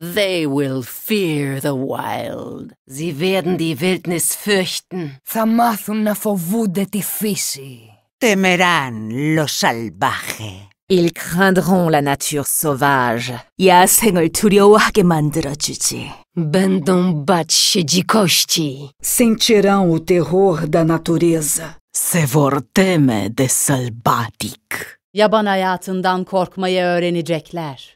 They will fear the wild. Sie werden die Wildnis φürchten. Θα μάθουν να φοβούνται τη φύση. Temerán lo salvaje. Ils craindront la nature sauvage. 야생을 두려워하게 만들어주지. Będą bać się dzikości. Sentirão o terror da natureza. Se vor teme de sălbatic. Yaban hayatından korkmayı öğrenecekler.